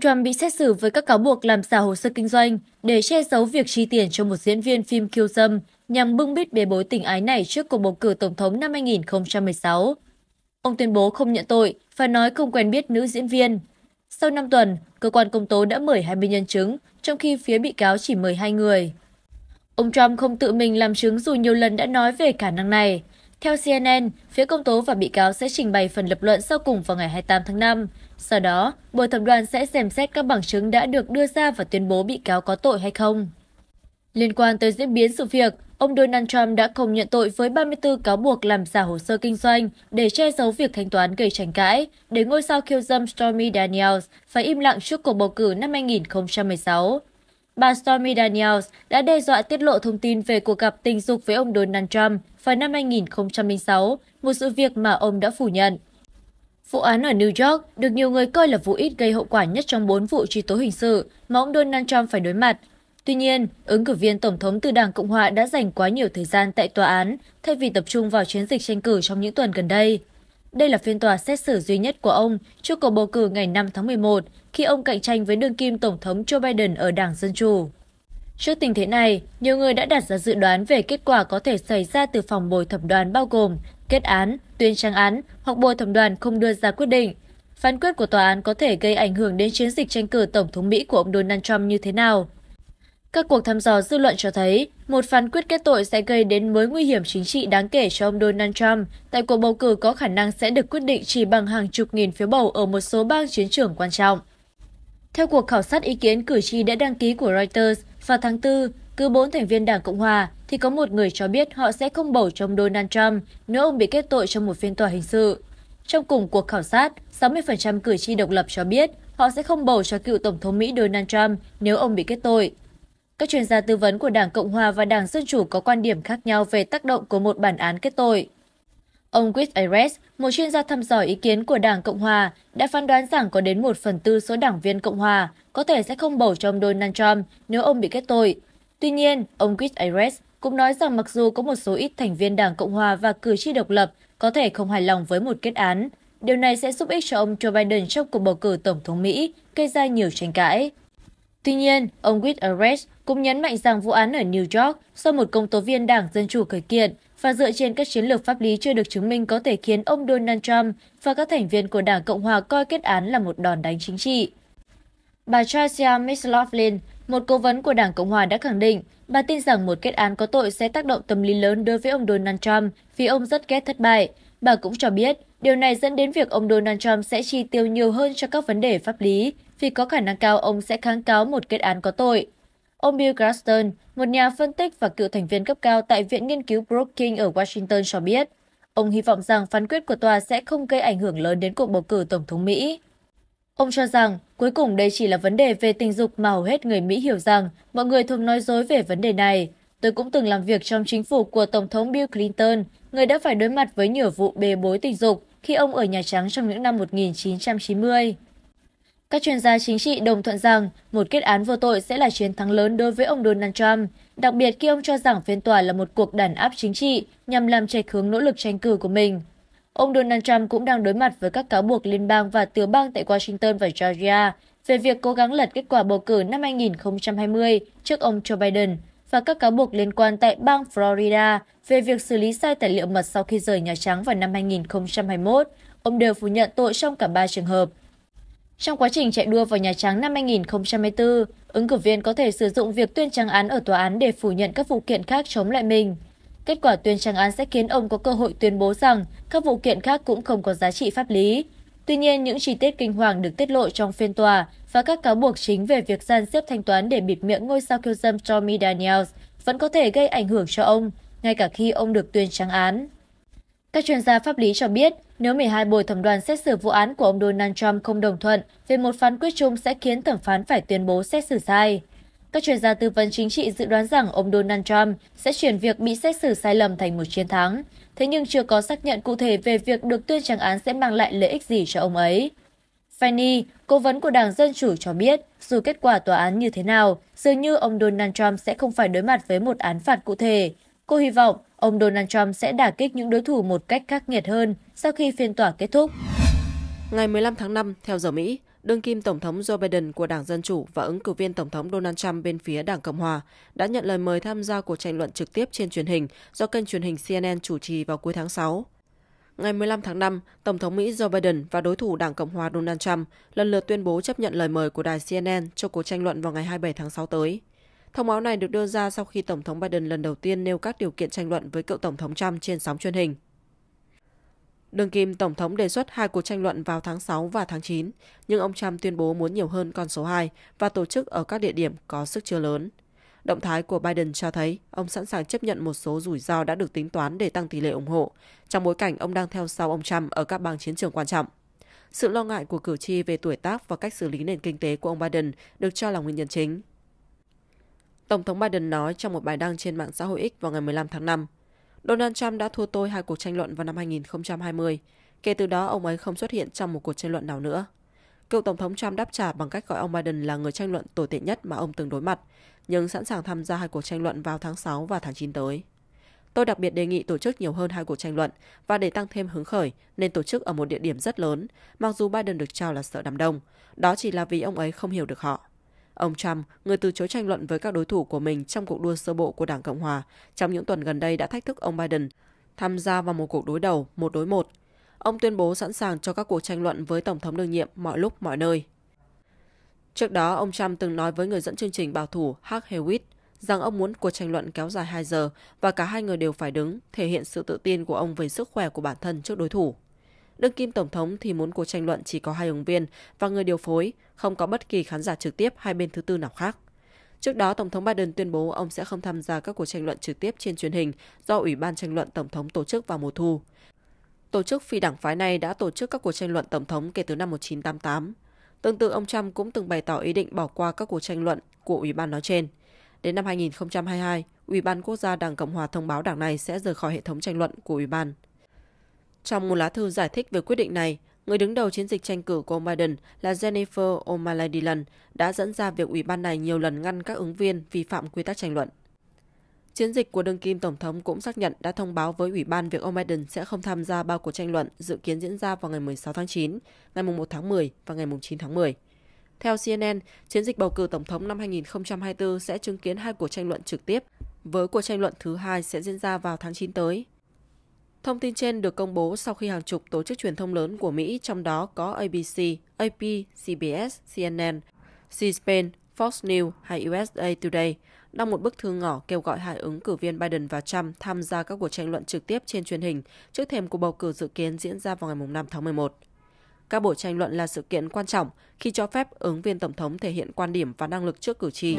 Trump bị xét xử với các cáo buộc làm giả hồ sơ kinh doanh để che giấu việc chi tiền cho một diễn viên phim khiêu dâm nhằm bưng bít bê bối tình ái này trước cuộc bầu cử tổng thống năm 2016. Ông tuyên bố không nhận tội và nói không quen biết nữ diễn viên. Sau 5 tuần, cơ quan công tố đã mời 20 nhân chứng, trong khi phía bị cáo chỉ mời hai người. Ông Trump không tự mình làm chứng dù nhiều lần đã nói về khả năng này, theo cnn phía công tố và bị cáo sẽ trình bày phần lập luận sau cùng vào ngày hai mươi tám tháng năm sau đó bồi thẩm đoàn sẽ xem xét các bằng chứng đã được đưa ra và tuyên bố bị cáo có tội hay không liên quan tới diễn biến sự việc ông donald trump đã không nhận tội với 34 cáo buộc làm giả hồ sơ kinh doanh để che giấu việc thanh toán gây tranh cãi để ngôi sao khiêu dâm stormy daniels phải im lặng trước cuộc bầu cử năm 2016 bà stormy daniels đã đe dọa tiết lộ thông tin về cuộc gặp tình dục với ông donald trump vào năm 2006, một sự việc mà ông đã phủ nhận vụ án ở new york được nhiều người coi là vụ ít gây hậu quả nhất trong bốn vụ truy tố hình sự mà ông donald trump phải đối mặt Tuy nhiên, ứng cử viên tổng thống từ Đảng Cộng hòa đã dành quá nhiều thời gian tại tòa án thay vì tập trung vào chiến dịch tranh cử trong những tuần gần đây đây là phiên tòa xét xử duy nhất của ông trước cuộc bầu cử ngày năm tháng một một khi ông cạnh tranh với đương kim tổng thống joe biden ở đảng dân chủ trước tình thế này nhiều người đã đặt ra dự đoán về kết quả có thể xảy ra từ phòng bồi thẩm đoàn bao gồm kết án tuyên trang án hoặc bồi thẩm đoàn không đưa ra quyết định phán quyết của tòa án có thể gây ảnh hưởng đến chiến dịch tranh cử tổng thống mỹ của ông donald trump như thế nào các cuộc thăm dò dư luận cho thấy một phán quyết kết tội sẽ gây đến mối nguy hiểm chính trị đáng kể cho ông donald trump tại cuộc bầu cử có khả năng sẽ được quyết định chỉ bằng hàng chục nghìn phiếu bầu ở một số bang chiến trường quan trọng theo cuộc khảo sát ý kiến cử tri đã đăng ký của reuters vào tháng 4 cứ bốn thành viên đảng cộng hòa thì có một người cho biết họ sẽ không bầu cho ông donald trump nếu ông bị kết tội trong một phiên tòa hình sự trong cùng cuộc khảo sát, 60% cử tri độc lập cho biết họ sẽ không bầu cho cựu Tổng thống Mỹ Donald Trump nếu ông bị kết tội các chuyên gia tư vấn của Đảng Cộng hòa và Đảng Dân chủ có quan điểm khác nhau về tác động của một bản án kết tội. Ông Chris Ayres, một chuyên gia thăm dò ý kiến của Đảng Cộng hòa, đã phán đoán rằng có đến một phần tư số đảng viên Cộng hòa có thể sẽ không bầu cho ông Donald Trump nếu ông bị kết tội. Tuy nhiên, ông Chris Ayres cũng nói rằng mặc dù có một số ít thành viên Đảng Cộng hòa và cử tri độc lập có thể không hài lòng với một kết án, điều này sẽ giúp ích cho ông Joe Biden trong cuộc bầu cử tổng thống Mỹ, gây ra nhiều tranh cãi tuy nhiên ông Whit guterres cũng nhấn mạnh rằng vụ án ở new york do một công tố viên đảng dân chủ khởi kiện và dựa trên các chiến lược pháp lý chưa được chứng minh có thể khiến ông donald trump và các thành viên của đảng cộng hòa coi kết án là một đòn đánh chính trị bà Tricia mclaughlin một cố vấn của đảng cộng hòa đã khẳng định bà tin rằng một kết án có tội sẽ tác động tâm lý lớn đối với ông donald trump vì ông rất ghét thất bại bà cũng cho biết điều này dẫn đến việc ông donald trump sẽ chi tiêu nhiều hơn cho các vấn đề pháp lý vì có khả năng cao ông sẽ kháng cáo một kết án có tội ông bill graston một nhà phân tích và cựu thành viên cấp cao tại viện nghiên cứu brookings ở washington cho biết ông hy vọng rằng phán quyết của tòa sẽ không gây ảnh hưởng lớn đến cuộc bầu cử tổng thống mỹ Ông cho rằng cuối cùng đây chỉ là vấn đề về tình dục mà hầu hết người Mỹ hiểu rằng mọi người thường nói dối về vấn đề này. Tôi cũng từng làm việc trong chính phủ của Tổng thống Bill Clinton, người đã phải đối mặt với nhiều vụ bê bối tình dục khi ông ở Nhà Trắng trong những năm 1990 các chuyên gia chính trị đồng thuận rằng một kết án vô tội sẽ là chiến thắng lớn đối với ông donald trump đặc biệt khi ông cho rằng phiên tòa là một cuộc đàn áp chính trị nhằm làm trạch hướng nỗ lực tranh cử của mình ông donald trump cũng đang đối mặt với các cáo buộc liên bang và tiểu bang tại washington và georgia về việc cố gắng lật kết quả bầu cử năm 2020 trước ông joe biden và các cáo buộc liên quan tại bang Florida về việc xử lý sai tài liệu mật sau khi rời Nhà Trắng vào năm 2021. Ông đều phủ nhận tội trong cả ba trường hợp, trong quá trình chạy đua vào nhà trắng năm 2024 ứng cử viên có thể sử dụng việc tuyên trắng án ở tòa án để phủ nhận các vụ kiện khác chống lại mình kết quả tuyên trắng án sẽ khiến ông có cơ hội tuyên bố rằng các vụ kiện khác cũng không có giá trị pháp lý tuy nhiên những chi tiết kinh hoàng được tiết lộ trong phiên tòa và các cáo buộc chính về việc gian xếp thanh toán để bịt miệng ngôi sao kiêu dâm tommy daniels vẫn có thể gây ảnh hưởng cho ông ngay cả khi ông được tuyên trắng án các chuyên gia pháp lý cho biết nếu một mươi hai bồi thẩm đoàn xét xử vụ án của ông donald trump không đồng thuận về một phán quyết chung sẽ khiến thẩm phán phải tuyên bố xét xử sai các chuyên gia tư vấn chính trị dự đoán rằng ông donald trump sẽ chuyển việc bị xét xử sai lầm thành một chiến thắng thế nhưng chưa có xác nhận cụ thể về việc được tuyên tràng án sẽ mang lại lợi ích gì cho ông ấy Fanny, cố vấn của Đảng Dân Chủ cho biết, dù kết quả tòa án như thế nào, dường như ông Donald Trump sẽ không phải đối mặt với một án phạt cụ thể, cô hy vọng ông donald trump sẽ đả kích những đối thủ một cách khắc nghiệt hơn sau khi phiên tòa kết thúc ngày 15 tháng 5 theo giờ mỹ đương kim Tổng thống Joe Biden của Đảng Dân Chủ và ứng cử viên Tổng thống Donald Trump bên phía Đảng Cộng Hòa đã nhận lời mời tham gia cuộc tranh luận trực tiếp trên truyền hình do kênh truyền hình CNN chủ trì vào cuối tháng 6. Ngày 15 tháng 5, Tổng thống Mỹ Joe Biden và đối thủ Đảng Cộng Hòa Donald Trump lần lượt tuyên bố chấp nhận lời mời của đài CNN cho cuộc tranh luận vào ngày 27 tháng 6 tới. Thông báo này được đưa ra sau khi Tổng thống Biden lần đầu tiên nêu các điều kiện tranh luận với cựu Tổng thống Trump trên sóng truyền hình. Đường kim Tổng thống đề xuất hai cuộc tranh luận vào tháng 6 và tháng 9, nhưng ông Trump tuyên bố muốn nhiều hơn con số 2 và tổ chức ở các địa điểm có sức chứa lớn. Động thái của Biden cho thấy ông sẵn sàng chấp nhận một số rủi ro đã được tính toán để tăng tỷ lệ ủng hộ, trong bối cảnh ông đang theo sau ông Trump ở các bang chiến trường quan trọng. Sự lo ngại của cử tri về tuổi tác và cách xử lý nền kinh tế của ông Biden được cho là nguyên nhân chính. Tổng thống Biden nói trong một bài đăng trên mạng xã hội X vào ngày 15 tháng 5, Donald Trump đã thua tôi hai cuộc tranh luận vào năm 2020. Kể từ đó, ông ấy không xuất hiện trong một cuộc tranh luận nào nữa. Cựu Tổng thống Trump đáp trả bằng cách gọi ông Biden là người tranh luận tồi tệ nhất mà ông từng đối mặt, nhưng sẵn sàng tham gia hai cuộc tranh luận vào tháng 6 và tháng 9 tới. Tôi đặc biệt đề nghị tổ chức nhiều hơn hai cuộc tranh luận và để tăng thêm hứng khởi nên tổ chức ở một địa điểm rất lớn, mặc dù Biden được trao là sợ đám đông. Đó chỉ là vì ông ấy không hiểu được họ. Ông Trump, người từ chối tranh luận với các đối thủ của mình trong cuộc đua sơ bộ của Đảng Cộng Hòa, trong những tuần gần đây đã thách thức ông Biden tham gia vào một cuộc đối đầu một đối một. Ông tuyên bố sẵn sàng cho các cuộc tranh luận với Tổng thống đương nhiệm mọi lúc mọi nơi. Trước đó, ông Trump từng nói với người dẫn chương trình bảo thủ Hak Hewitt rằng ông muốn cuộc tranh luận kéo dài 2 giờ và cả hai người đều phải đứng, thể hiện sự tự tin của ông về sức khỏe của bản thân trước đối thủ đương kim tổng thống thì muốn cuộc tranh luận chỉ có hai ứng viên và người điều phối, không có bất kỳ khán giả trực tiếp hai bên thứ tư nào khác. Trước đó, Tổng thống Biden tuyên bố ông sẽ không tham gia các cuộc tranh luận trực tiếp trên truyền hình do Ủy ban tranh luận Tổng thống tổ chức vào mùa thu. Tổ chức phi đảng phái này đã tổ chức các cuộc tranh luận Tổng thống kể từ năm 1988. Tương tự, ông Trump cũng từng bày tỏ ý định bỏ qua các cuộc tranh luận của Ủy ban nói trên. Đến năm 2022, Ủy ban Quốc gia Đảng Cộng hòa thông báo đảng này sẽ rời khỏi hệ thống tranh luận của Ủy ban. Trong một lá thư giải thích về quyết định này, người đứng đầu chiến dịch tranh cử của ông Biden là Jennifer O'Malley Dillon đã dẫn ra việc ủy ban này nhiều lần ngăn các ứng viên vi phạm quy tắc tranh luận. Chiến dịch của đương kim tổng thống cũng xác nhận đã thông báo với ủy ban việc ông Biden sẽ không tham gia ba cuộc tranh luận dự kiến diễn ra vào ngày 16 tháng 9, ngày 1 tháng 10 và ngày 9 tháng 10. Theo CNN, chiến dịch bầu cử tổng thống năm 2024 sẽ chứng kiến hai cuộc tranh luận trực tiếp, với cuộc tranh luận thứ hai sẽ diễn ra vào tháng 9 tới. Thông tin trên được công bố sau khi hàng chục tổ chức truyền thông lớn của Mỹ, trong đó có ABC, AP, CBS, CNN, C-SPAN, Fox News hay USA Today, đăng một bức thư ngỏ kêu gọi hai ứng cử viên Biden và Trump tham gia các cuộc tranh luận trực tiếp trên truyền hình trước thềm cuộc bầu cử dự kiến diễn ra vào ngày 5 tháng 11. Các buổi tranh luận là sự kiện quan trọng khi cho phép ứng viên tổng thống thể hiện quan điểm và năng lực trước cử tri.